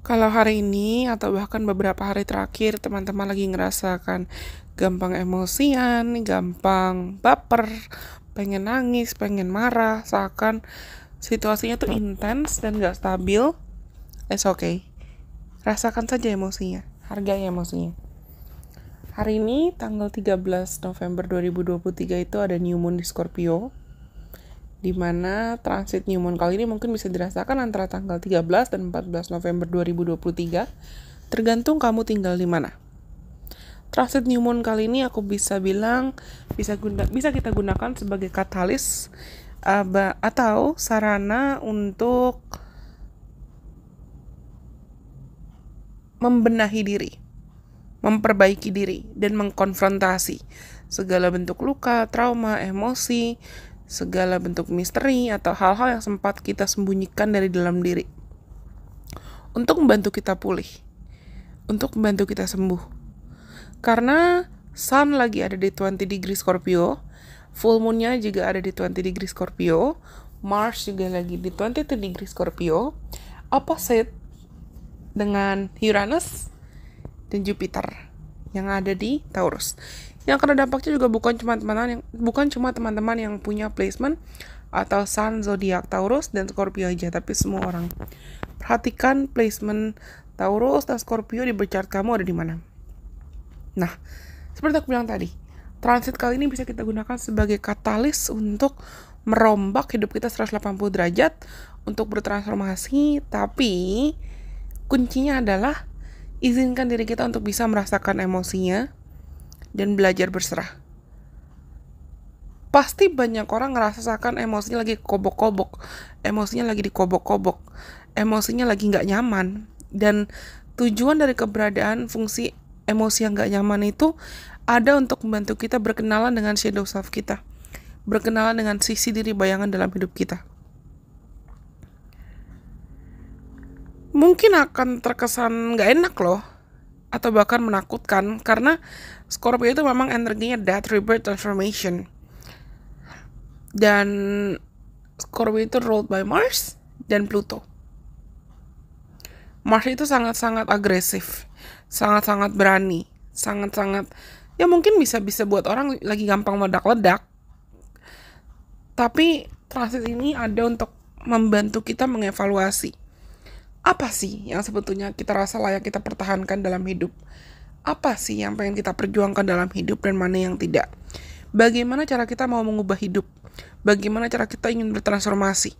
Kalau hari ini atau bahkan beberapa hari terakhir teman-teman lagi ngerasakan gampang emosian, gampang baper, pengen nangis, pengen marah, seakan situasinya tuh intens dan gak stabil, it's okay. Rasakan saja emosinya, hargai emosinya. Hari ini tanggal 13 November 2023 itu ada new moon di Scorpio di mana transit new moon kali ini mungkin bisa dirasakan antara tanggal 13 dan 14 November 2023, tergantung kamu tinggal di mana. Transit new moon kali ini aku bisa bilang bisa guna bisa kita gunakan sebagai katalis atau sarana untuk membenahi diri, memperbaiki diri dan mengkonfrontasi segala bentuk luka, trauma, emosi segala bentuk misteri atau hal-hal yang sempat kita sembunyikan dari dalam diri. Untuk membantu kita pulih, untuk membantu kita sembuh. Karena Sun lagi ada di 20 degree Scorpio, full moonnya juga ada di 20 degree Scorpio, Mars juga lagi di 22 degree Scorpio, opposite dengan Uranus dan Jupiter yang ada di Taurus. Yang kena dampaknya juga bukan cuma teman-teman yang bukan cuma teman-teman yang punya placement atau sun zodiak Taurus dan Scorpio aja, tapi semua orang. Perhatikan placement Taurus dan Scorpio di chart kamu ada di mana. Nah, seperti aku bilang tadi, transit kali ini bisa kita gunakan sebagai katalis untuk merombak hidup kita 180 derajat untuk bertransformasi, tapi kuncinya adalah izinkan diri kita untuk bisa merasakan emosinya, dan belajar berserah. Pasti banyak orang ngerasakan emosinya lagi kobok-kobok, emosinya lagi dikobok-kobok, emosinya lagi nggak nyaman. Dan tujuan dari keberadaan fungsi emosi yang nggak nyaman itu ada untuk membantu kita berkenalan dengan shadow self kita, berkenalan dengan sisi diri bayangan dalam hidup kita. Mungkin akan terkesan nggak enak loh, atau bahkan menakutkan karena Scorpio itu memang energinya death, rebirth, transformation. Dan Scorpio itu ruled by Mars dan Pluto. Mars itu sangat-sangat agresif, sangat-sangat berani, sangat-sangat ya mungkin bisa-bisa buat orang lagi gampang meledak-ledak. Tapi transit ini ada untuk membantu kita mengevaluasi apa sih yang sebetulnya kita rasa layak kita pertahankan dalam hidup? Apa sih yang pengen kita perjuangkan dalam hidup dan mana yang tidak? Bagaimana cara kita mau mengubah hidup? Bagaimana cara kita ingin bertransformasi?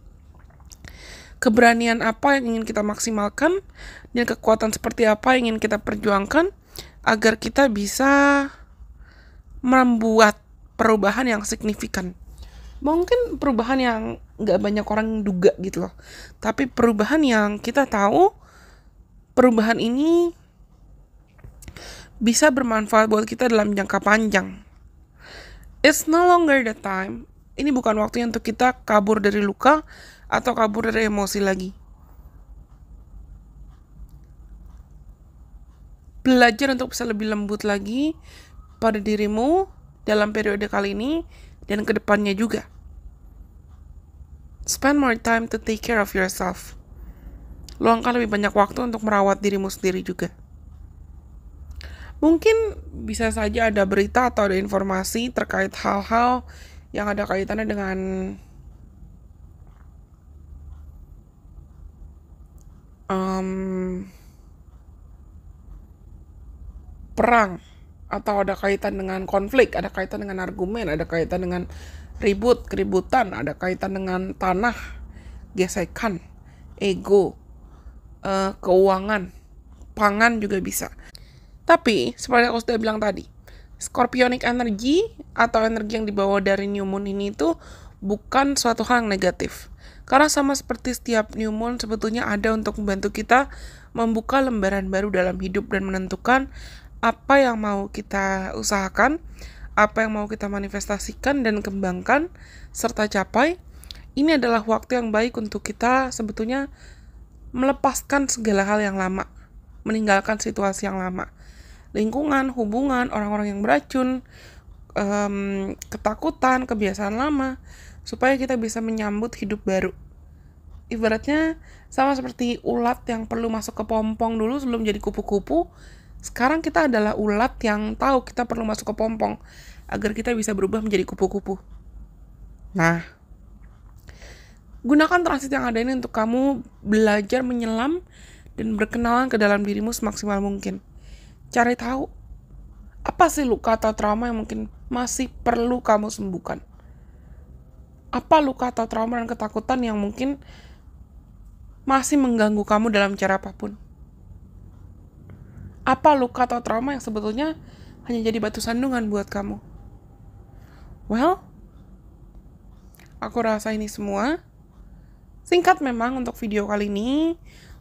Keberanian apa yang ingin kita maksimalkan dan kekuatan seperti apa yang ingin kita perjuangkan agar kita bisa membuat perubahan yang signifikan mungkin perubahan yang nggak banyak orang duga gitu loh tapi perubahan yang kita tahu perubahan ini bisa bermanfaat buat kita dalam jangka panjang it's no longer the time ini bukan waktunya untuk kita kabur dari luka atau kabur dari emosi lagi belajar untuk bisa lebih lembut lagi pada dirimu dalam periode kali ini dan kedepannya juga. Spend more time to take care of yourself. Luangkan lebih banyak waktu untuk merawat dirimu sendiri juga. Mungkin bisa saja ada berita atau ada informasi terkait hal-hal yang ada kaitannya dengan um, perang atau ada kaitan dengan konflik, ada kaitan dengan argumen, ada kaitan dengan ribut, keributan, ada kaitan dengan tanah, gesekan, ego, eh, keuangan, pangan juga bisa. Tapi seperti aku sudah bilang tadi, scorpionic energy atau energi yang dibawa dari new moon ini itu bukan suatu hal yang negatif. Karena sama seperti setiap new moon sebetulnya ada untuk membantu kita membuka lembaran baru dalam hidup dan menentukan apa yang mau kita usahakan, apa yang mau kita manifestasikan dan kembangkan serta capai. Ini adalah waktu yang baik untuk kita sebetulnya melepaskan segala hal yang lama, meninggalkan situasi yang lama. Lingkungan, hubungan, orang-orang yang beracun, um, ketakutan, kebiasaan lama, supaya kita bisa menyambut hidup baru. Ibaratnya sama seperti ulat yang perlu masuk ke pompong dulu sebelum jadi kupu-kupu, sekarang kita adalah ulat yang tahu kita perlu masuk ke pompong agar kita bisa berubah menjadi kupu-kupu. Nah, gunakan transit yang ada ini untuk kamu belajar menyelam dan berkenalan ke dalam dirimu semaksimal mungkin. Cari tahu apa sih luka atau trauma yang mungkin masih perlu kamu sembuhkan. Apa luka atau trauma dan ketakutan yang mungkin masih mengganggu kamu dalam cara apapun. Apa luka atau trauma yang sebetulnya hanya jadi batu sandungan buat kamu? Well, aku rasa ini semua. Singkat memang untuk video kali ini,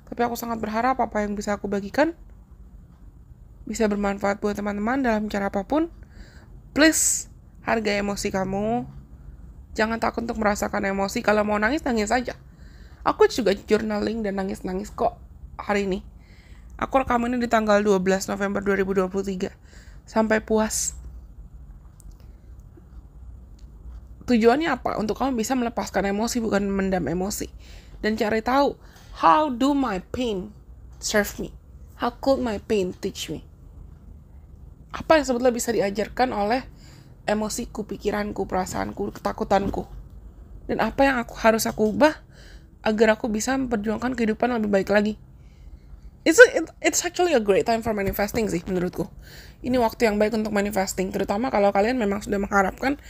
tapi aku sangat berharap apa yang bisa aku bagikan bisa bermanfaat buat teman-teman dalam cara apapun. Please, harga emosi kamu. Jangan takut untuk merasakan emosi. Kalau mau nangis, nangis saja. Aku juga journaling dan nangis-nangis kok hari ini. Aku rekam ini di tanggal 12 November 2023. Sampai puas. Tujuannya apa? Untuk kamu bisa melepaskan emosi bukan mendam emosi. Dan cari tahu, how do my pain serve me? How could my pain teach me? Apa yang sebetulnya bisa diajarkan oleh emosiku, pikiranku, perasaanku, ketakutanku? Dan apa yang aku harus aku ubah agar aku bisa memperjuangkan kehidupan lebih baik lagi? it's a, it, it's actually a great time for manifesting sih menurutku. Ini waktu yang baik untuk manifesting, terutama kalau kalian memang sudah mengharapkan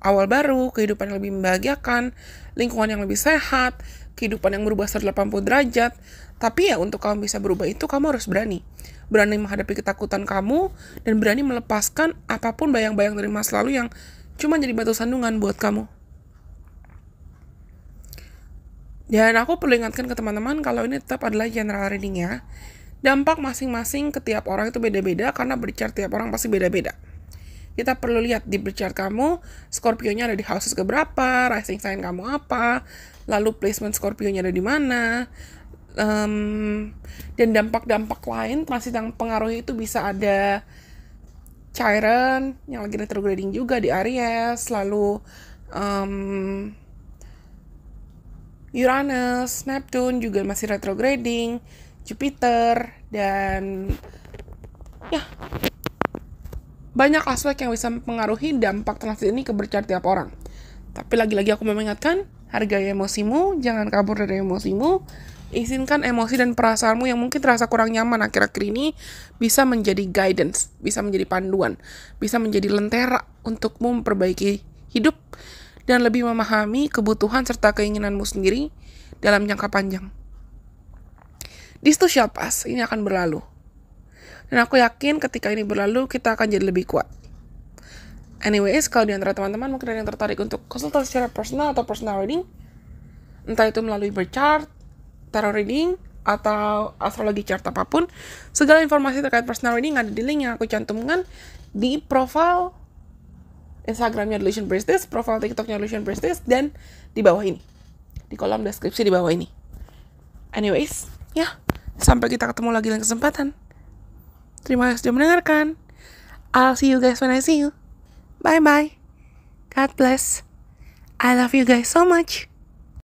awal baru, kehidupan yang lebih membahagiakan, lingkungan yang lebih sehat, kehidupan yang berubah 180 derajat. Tapi ya untuk kamu bisa berubah itu kamu harus berani. Berani menghadapi ketakutan kamu dan berani melepaskan apapun bayang-bayang dari masa lalu yang cuma jadi batu sandungan buat kamu. Dan aku perlu ingatkan ke teman-teman kalau ini tetap adalah general reading ya. Dampak masing-masing ke tiap orang itu beda-beda karena berchart tiap orang pasti beda-beda. Kita perlu lihat di berchart kamu, Scorpio-nya ada di houses keberapa, rising sign kamu apa, lalu placement Scorpio-nya ada di mana, um, dan dampak-dampak lain pasti yang pengaruhi itu bisa ada Chiron yang lagi retrograding juga di Aries, lalu um, Uranus, Neptune juga masih retrograding, Jupiter dan ya banyak aspek yang bisa mempengaruhi dampak transit ini ke bercak tiap orang. Tapi lagi-lagi aku mengingatkan, harga emosimu, jangan kabur dari emosimu, izinkan emosi dan perasaanmu yang mungkin terasa kurang nyaman akhir-akhir ini bisa menjadi guidance, bisa menjadi panduan, bisa menjadi lentera untukmu memperbaiki hidup dan lebih memahami kebutuhan serta keinginanmu sendiri dalam jangka panjang. This too shall pass, ini akan berlalu. Dan aku yakin ketika ini berlalu, kita akan jadi lebih kuat. Anyways, kalau di antara teman-teman mungkin ada yang tertarik untuk konsultasi secara personal atau personal reading, entah itu melalui birth chart, tarot reading, atau astrologi chart apapun, segala informasi terkait personal reading ada di link yang aku cantumkan di profile Instagramnya Lucian Bristis, profil TikToknya Lucian Bristis, dan di bawah ini. Di kolom deskripsi di bawah ini. Anyways, ya. Sampai kita ketemu lagi dalam kesempatan. Terima kasih sudah mendengarkan. I'll see you guys when I see you. Bye-bye. God bless. I love you guys so much.